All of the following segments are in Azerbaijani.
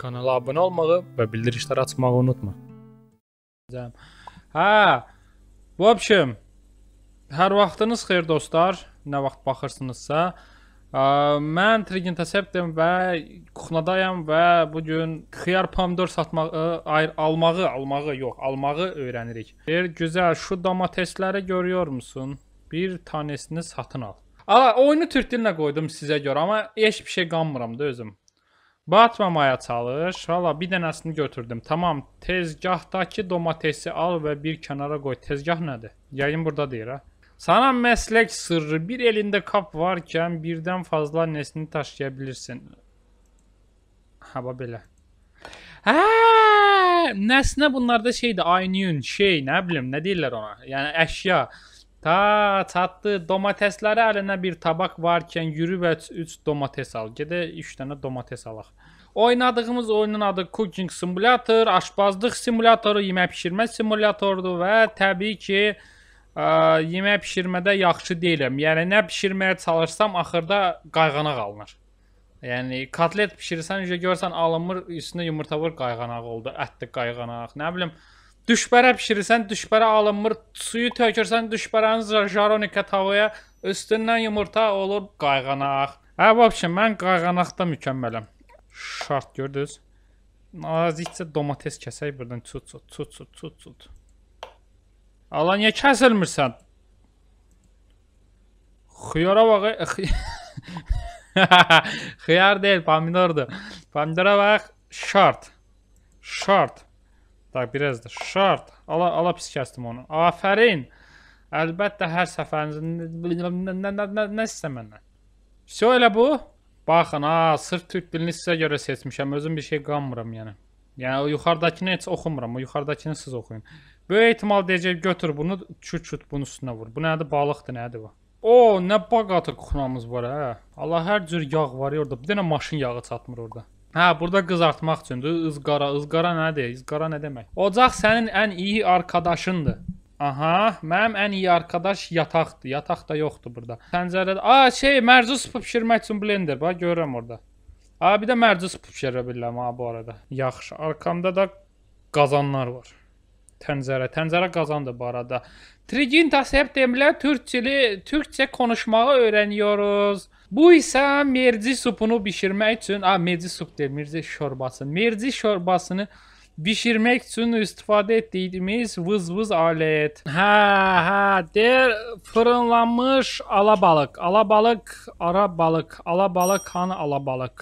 Kanala abunə olmağı və bildirişləri açmağı unutma. Hə. Bu общем, hər vaxtınız xeyir dostlar. Nə vaxt baxırsınızsa, ə, mən Trigintaseptim və kuxnadayam və bu gün xiyar pomidor satmağı, ayr almağı, almağı yox, almağı öyrənirik. Bir gözəl şu domatesləri görüyormusun? Bir tanesini satın al. Ala oyunu türk dilinə qoydum sizə görə, amma heç bir şey qanmıram da özüm. Batmamaya çalış. Valla bir dənəsini götürdüm. Tamam. Tezgahdakı domatesi al və bir kənara qoy. Tezgah nədir? Yayın burada deyir ha. Sana məslək sırrı. Bir elində kap varkən birdən fazla nesini taşıya bilirsən. Ha, hə, bax belə. Hə, nəsnə bunlarda şeydir, ayniyun, şey, nə bilim, nə deyirlər ona? Yəni əşya. Ta sattı domatesləri əlində bir tabaq varkən yürü və 3 domates al. Gedə 3 dənə domates alaq. Oynadığımız oyunun adı Cooking Simulator, aşbazlıq simulatoru, yemək bişirmə simulatorudur və təbii ki, ə, yemək bişirmədə yaxşı deyiləm. Yəni nə bişirməyə çalışsam axırda qayğanaq alınır. Yəni kotlet bişirsən, görsən alınmır, üstünə yumurta vur qayğanaq oldu, ətli qayğanaq. Nə bilim, Düşbərə bişirirsən, düşbərə alınmır. Suyu tökürsən, düşbərənin jaronika tavaya, üstündən yumurta olur, qayğanaq. Hə, vəbşə mən qayğanaqda mükəmmələm. Şart gördünüz? Nazikcə domates kəsək birdən çut çut çut çut çut çut. Ala niyə kəsilmirsən? Xiyara bax. E, Xiyar deyil, pomidordur. Pomidora bax, şart. Şart. Bax, biraz da şart. Ala, ala pis kəsdim onu. Afərin. Əlbəttə hər səfərinizin nə, nə, nə, nə istə məndən. Vəsə elə bu. Baxın, ha, sırf türk dilini sizə görə seçmişəm. Özüm bir şey qanmıram yəni. Yəni o yuxarıdakını heç oxumuram. O yuxarıdakını siz oxuyun. Böyük ehtimal deyəcək götür bunu, çut-çut bunun üstünə vur. Bu nədir? Balıqdır, nədir bu? O, nə baqatı xunamız var hə. Allah hər cür yağ var orada. Bir dənə maşın yağı çatmır orada. Hə, burada qızartmaq üçündür. Izqara, izqara nədir? Izqara nə demək? Ocaq sənin ən iyi arkadaşındır. Aha, mənim ən iyi arkadaş yataqdır. Yataq da yoxdur burada. Pəncərədə. A, şey, mərci supu bişirmək üçün blender. Bax, görürəm orada. A, bir də mərci supu bişirə bilərəm ha bu arada. Yaxşı, arkamda da qazanlar var. Təncərə, təncərə qazandır bu arada. Triginta septemlə türkçili, türkçə konuşmağı öyrəniyoruz. Bu ise merci supunu pişirmek için, a merci sup değil, merci şorbası. Merci şorbasını pişirmek için istifadə etdiyimiz vız-vız alet. Hə, hə, deyir fırınlanmış alabalık, alabalık, arabalık, alabalık alabalıq, alabalık. alabalıq.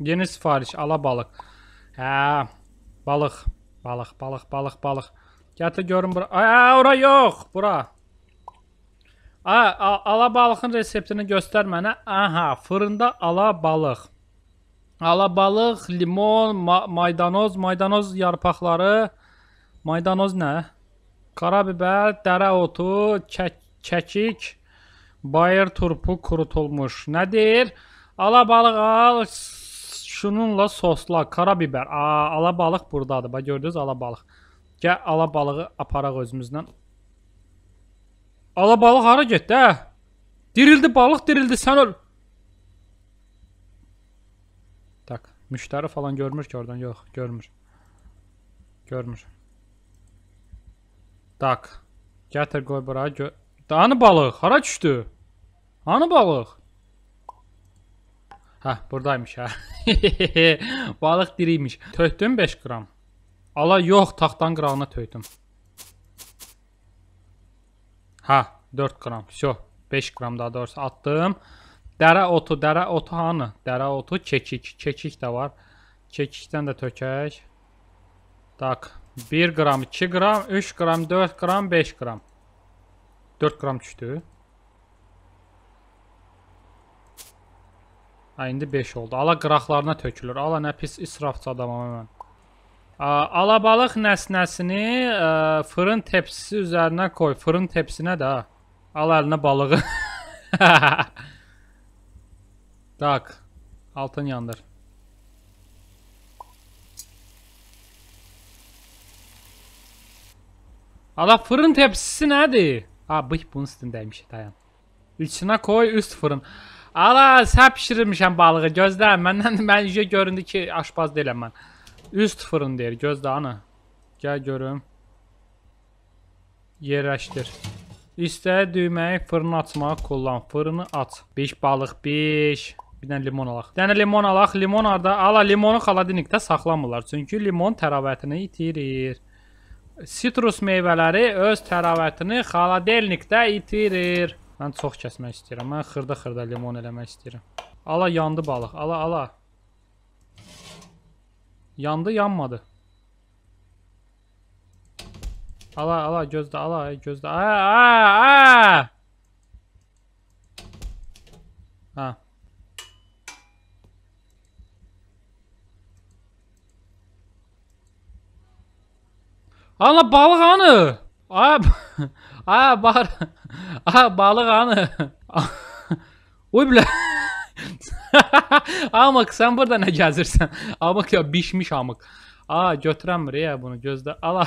Yeni sifariş alabalıq. Hə, balıq, balıq, balıq, balıq, balıq. Gətir görüm bura. Ə, ora yox, bura. A, a ala balığın reseptini göstər mənə. Aha, fırında ala balıq. Ala balıq, limon, ma maydanoz, maydanoz yarpaqları, maydanoz nə? Qarabibər, dərə otu, çək çəkik, bayır turpu qurutulmuş. Nədir? Ala balıq al, şununla sosla, qarabibər. A, ala balıq burdadır. Bax gördünüz ala balıq. Gəl ala balığı aparaq özümüzlə. Ala balıq hara getdi, hə? Dirildi balıq, dirildi, sən öl. Tak, müştəri falan görmür ki oradan, yox, görmür. Görmür. Tak, gətir qoy buraya, gör... Anı balıq, hara düşdü? Anı balıq? Hə, buradaymış, hə. balıq diriymiş. Töhtdüm 5 qram. Ala, yox, taxtan qırağına töhtdüm. Hə, 4 qram. Syo, 5 qram daha doğrusu atdım. Dərə otu, dərə otu hanı? Dərə otu, kekik. Kekik də var. Kekikdən də tökək. Tak, 1 qram, 2 qram, 3 qram, 4 qram, 5 qram. 4 qram düşdü. Ha, indi 5 oldu. Ala qıraqlarına tökülür. Ala nə pis israfçı adamam mən. Alabalıq nəsnəsini ə, fırın tepsisi üzərinə qoy. Fırın tepsinə də. Al əlinə balığı. tak. Altın yandır. Ala fırın tepsisi nədir? Ha, bıh bunun üstündəymiş, dayan. Üçünə qoy, üst fırın. Ala, sən pişirmişəm balığı, gözlə. Məndən mənə göründü ki, aşpaz deyiləm mən. Üst fırın deyir. Gözlə ana. Gəl görüm. Yerləşdir. İstəyə düyməyi fırını açmağa kullan. Fırını aç. 5 balıq 5. Bir dənə limon alaq. Dənə limon alaq. Limon arda. Ala limonu xaladinikdə saxlamırlar. Çünki limon təravətini itirir. Sitrus meyvələri öz təravətini xaladelnikdə itirir. Mən çox kəsmək istəyirəm. Mən xırda-xırda limon eləmək istəyirəm. Ala yandı balıq. Ala ala. Yandı yanmadı. Ala ala gözde ala gözde. Aa aa aa. Ha. Ana balık anı. Aa aa bar. Aa balık anı. Uy bile. Amıq sən burada nə gəzirsən? Amıq ya bişmiş amıq. A götürəmir ya bunu gözlə. Ala.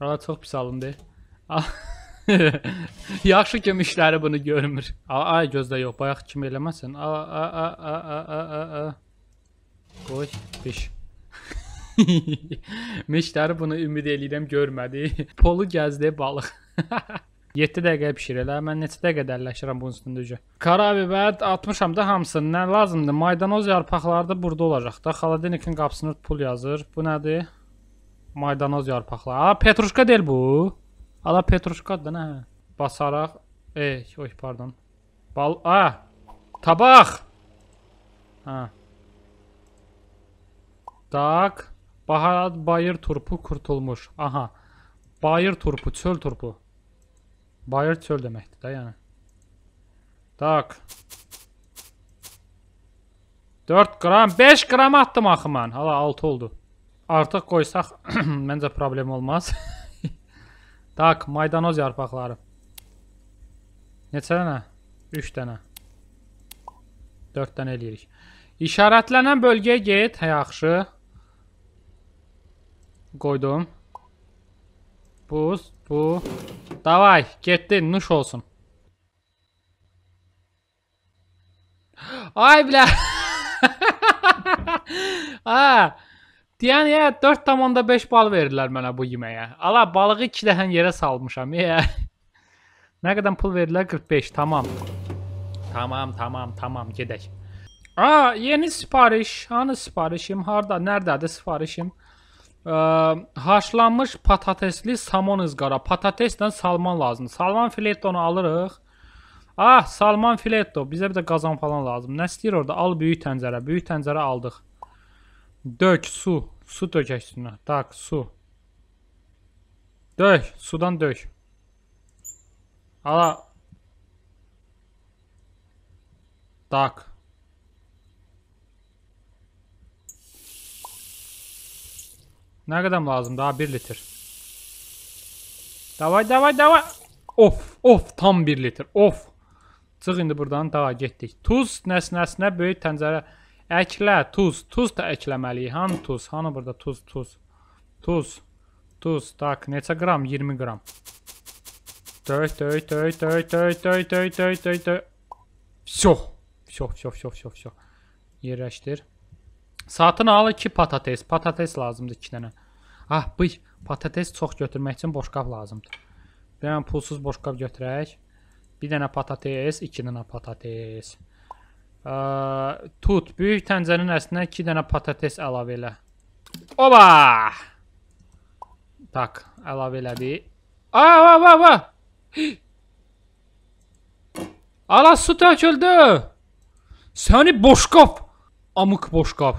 Ala çox pis alındı. Yaxşı ki müştəri bunu görmür. Ay gözlə yox, bayaq kimi eləməsən. A a a a a a a a. Qoy, piş. müştəri bunu ümid eləyirəm görmədi. Polu gəzdi balıq. 7 dəqiqə bişir elə. Mən neçə dəqiqə dəlləşirəm bunun üstündə üzə. Karabibər atmışam da hamısını. Nə lazımdır? Maydanoz yarpaqları da burada olacaq da. Xaladinikin qapısını pul yazır. Bu nədir? Maydanoz yarpaqları. A, petruşka deyil bu. Ala petruşkadır da nə? Basaraq. Ey, eh, oy, pardon. Bal, a. Tabaq. Ha. Tak. Baharat bayır turpu kurtulmuş. Aha. Bayır turpu, çöl turpu. Bayır çöl deməkdir də, yəni. Tak. 4 qram, 5 qram atdım axı mən. Hala 6 oldu. Artıq qoysaq məncə problem olmaz. tak, maydanoz yarpaqları. Neçə dənə? 3 dənə. 4 dənə eləyirik. İşarətlənən bölgəyə get. Hə, yaxşı. Qoydum. Buz. Bu. Davay getdin nuş olsun. Ay bile. ha. Deyən 4.5 bal verdilər mənə bu yeməyə. Ala balığı 2 dəhən yerə salmışam. Nə qədər pul verdilər? 45. Tamam. Tamam, tamam, tamam, gedək. A, yeni sipariş. Hanı siparişim? Harda? Nərdədir siparişim? haşlanmış patatesli samon ızqara. Patateslə salman lazımdır. Salman filetonu alırıq. Ah, salman filetto. Bizə bir də qazan falan lazım. Nə istəyir orada? Al böyük təncərə. Böyük təncərə aldıq. Dök su. Su dökək üstünə. Tak, su. Dök, sudan dök. Ala. Tak. Ne kadar lazım? Daha 1 litre. Davay davay davay. Of of tam 1 litre. Of. Çıx indi buradan daha getdik. Tuz nəsnəsinə böyük təncərə əklə, tuz, tuz da əkləməliyik. Hanı tuz? Hanı burada tuz, tuz. Tuz. Tuz. Tak, neçə qram? 20 qram. Döy, döy, döy, döy, döy, döy, döy, döy, döy, döy. Всё. Всё, всё, всё, всё, всё. Yerləşdir. Satın al 2 patates. Patates lazımdır 2 dənə. Ah, bu patates çox götürmək üçün boşqab lazımdır. Bir dənə pulsuz boşqab götürək. Bir dənə patates, 2 dənə patates. Ə, tut, böyük təncərənin əslinə 2 dənə patates əlavə elə. Oba! Tak, əlavə elədi. A, va, va, va! Ala su töküldü! Səni boşqab! Amıq boşqab.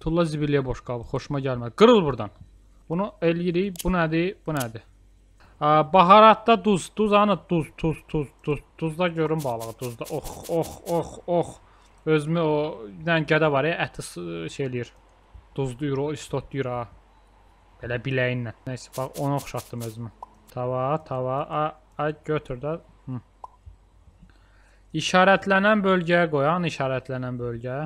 Tulla zibiliyə boş qaldı. Xoşuma gəlmədi. Qırıl buradan. Bunu eləyirik. Bu nədir? Bu nədir? Baharatda duz. Duz anı duz, tuz, tuz, tuz. Tuzda görün balığı. Tuzda. Ox, ox, ox, ox. Özümü o dən gədə var ya, əti şey eləyir. Duzluyur, o istotlayır ha. Belə biləyinlə. Nəysə, bax, onu oxşatdım özümü. Tava, tava, a, a götür də. Hı. İşarətlənən bölgəyə qoyan, işarətlənən bölgə.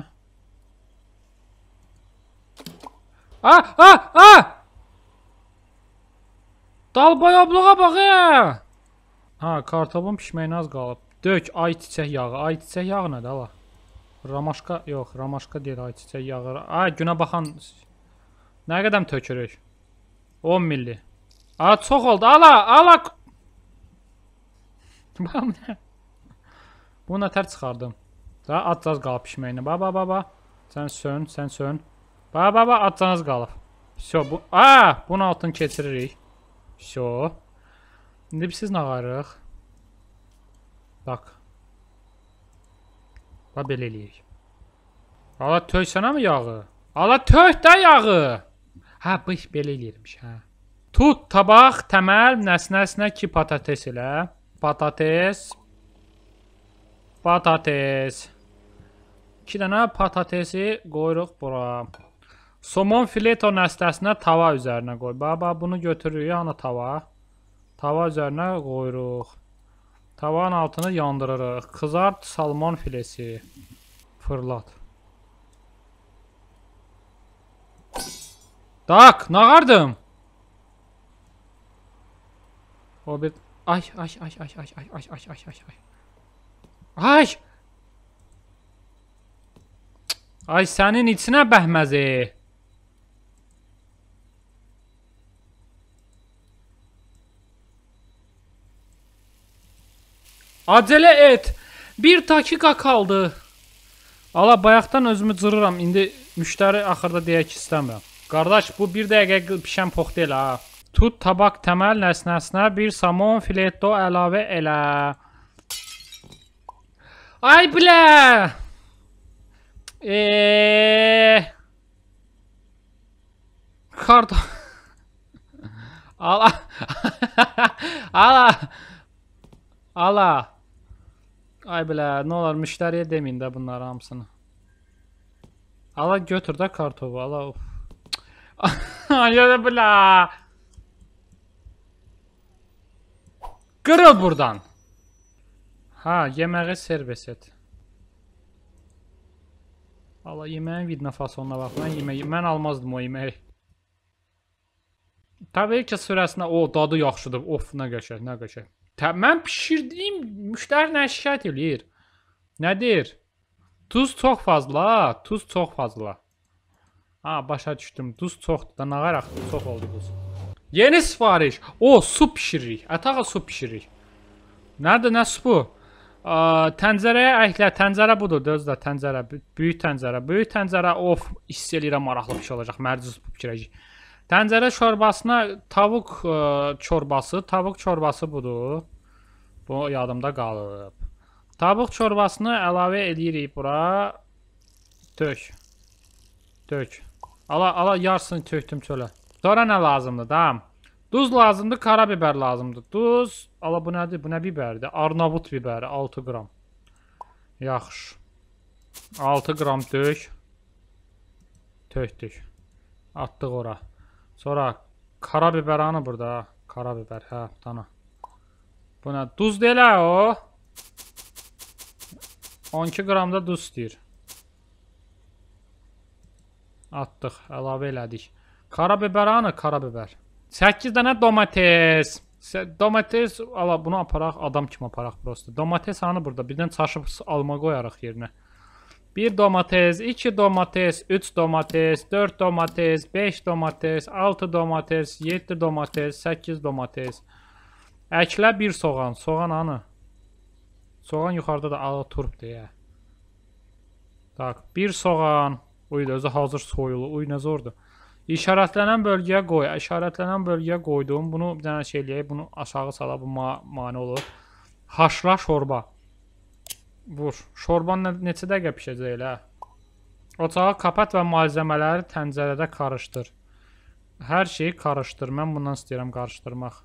Ah, ah, ah! Dalbayablığa bax e! Ha, kartopun pişməyinə az qalıb. Dök ay çiçək yağı. Ay çiçək yağı nədir ala? Ramaşka, yox, ramaşka deyil ay çiçək yağı. Ay günə baxan nə qədəm tökürük? 10 milli. A, çox oldu. Ala, ala. Bax nə? Bu nətər çıxardım. Daha az-az qalıb pişməyinə. Ba, ba, ba, ba. Sən sön, sən sön. Bax, bax, bax, atcanız qalıb. Vso, bu... Aaa! Bunun altını keçiririk. Vso. İndi biz siz nağarıq. Bax. Bax, belə eləyik. Ala töksənə mi yağı? Ala tök də yağı! Hə, bıx, belə eləyirmiş, hə. Tut, tabaq, təməl, nəsinəsinə ki patates elə. Patates. Patates. 2 dənə patatesi qoyuruq bura. Somon filetonun əstəsinə tava üzərinə qoy. Bax, bax, bunu götürürük, ana tava. Tava üzərinə qoyuruq. Tavanın altını yandırırıq. Qızart salmon filesi. Fırlat. Tak, nağardım. O bir... Ay, ay, ay, ay, ay, ay, ay, ay, ay, ay, ay. Ay! Ay, sənin içinə bəhməzi. Acele et. Bir dakika qaldı. Ala bayaqdan özümü cırıram. İndi müştəri axırda deyək ki, istəmirəm. Qardaş, bu 1 dəqiqə bişən pox deyil ha. Tut tabak təməl nəsnəsinə bir samon fileto əlavə elə. Ay bilə. Eee. Kardo. Ala. Ala. Ala. Ay belə, nə olar müştəriyə deməyin də bunları hamısını. Ala götür də kartovu, ala of. Ya da bla. Qırıl burdan. Ha, yeməği servis et. Ala yeməyin vidna fasonuna bax. Mən yemək, mən almazdım o yeməyi. Təbii ki, sürəsinə o dadı yaxşıdır. Of, nə qəşəng, nə qəşəng. Tə, mən bişirdiyim müştərinə şikayət eləyir. Nədir? Duz çox fazla, duz çox fazla. Ha, başa düşdüm. Duz çoxdur. Danağar axı çox oldu duz. Yeni sifariş. O, su pişiririk. Ətağa su pişiririk. Nədir, nə su bu? Təncərəyə əklə, təncərə budur, dözlə, təncərə, böyük təncərə, böyük təncərə, of, hiss eləyirəm maraqlı bir şey olacaq, mərcus bu fikirəcək. Təncərə çorbasına tavuq ə, e, çorbası, tavuq çorbası budur. Bu yadımda qalıb. Tavuq çorbasını əlavə eləyirik bura. Tök. Tök. Ala, ala yarısını tökdüm çölə. Sonra nə lazımdır, tamam? Duz lazımdır, qara biber lazımdır. Duz, ala bu nədir? Bu nə biberdir? Arnavut biberi, 6 qram. Yaxşı. 6 qram tök. Tökdük. Atdıq ora. Sonra kara biber anı burada ha. Kara biber hə, dana. Bu nə? Duz deyil hə o. 12 qramda duz istəyir. Atdıq, əlavə elədik. Kara biber anı, kara biber. 8 dənə domates. Domates ala bunu aparaq, adam kimi aparaq prosta. Domates anı burada. Birdən çaşıb alma qoyarıq yerinə. 1 domates, 2 domates, 3 domates, 4 domates, 5 domates, 6 domates, 7 domates, 8 domates. Əklə 1 soğan. Soğan anı. Soğan yuxarıda da ağa turb deyə. Tak, 1 soğan. Uy da özü hazır soyulu. Uy nə zordur. İşarətlənən bölgəyə qoy. İşarətlənən bölgəyə qoydum. Bunu bir dənə şey eləyək. Bunu aşağı sala bu ma mane olur. Haşla şorba. Vur. Şorban nə neçə dəqiqə pişəcək elə? Ocağı kapat və malzəmələri təncərədə qarışdır. Hər şeyi qarışdır. Mən bundan istəyirəm qarışdırmaq.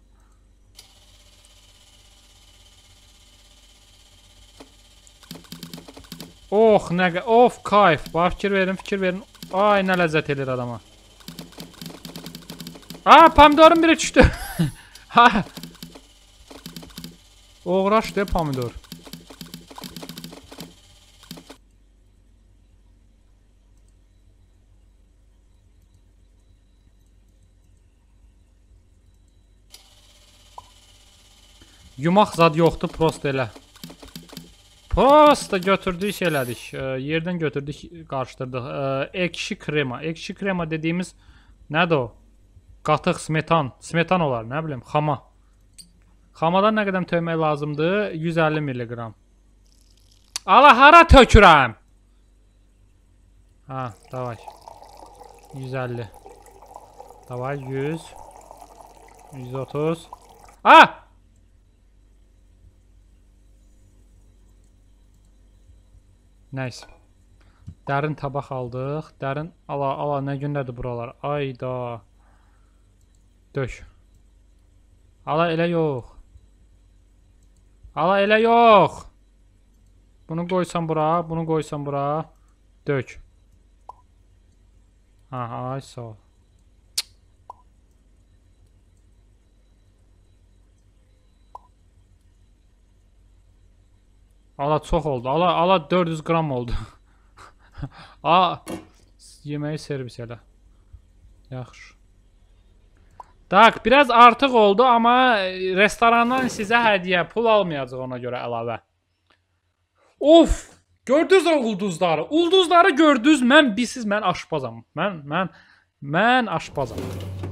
Oh, nə qə... Of, kayf. Bax, fikir verin, fikir verin. Ay, nə ləzzət edir adama. Aa, pomidorun biri düşdü. ha. Oğraşdı pomidor. yumaq zad yoxdur, prosta elə. Prosta götürdük şey elədik. E, yerdən götürdük, qarışdırdıq. E, ekşi krema. Ekşi krema dediyimiz nədir o? Qatıq smetan. Smetan olar, nə bilim, xama. Xamadan nə qədəm tökmək lazımdır? 150 mg. Ala hara tökürəm? Ha, davay. 150. Davay 100. 130. Ah! Nəysə. Dərin tabax aldıq. Dərin ala ala nə gündədir buralar? Ayda. Döş. Ala elə yox. Ala elə yox. Bunu qoysam bura, bunu qoysam bura. Dök. Aha, ay sağ ol. Ala çox oldu. Ala ala 400 qram oldu. A yeməyi servis elə. Yaxşı. Tak, biraz artıq oldu, amma e, restorandan sizə hədiyyə pul almayacaq ona görə əlavə. Of! Gördünüz o ulduzları. Ulduzları gördünüz. Mən bilsiz mən aşpazam. Mən mən mən aşpazam.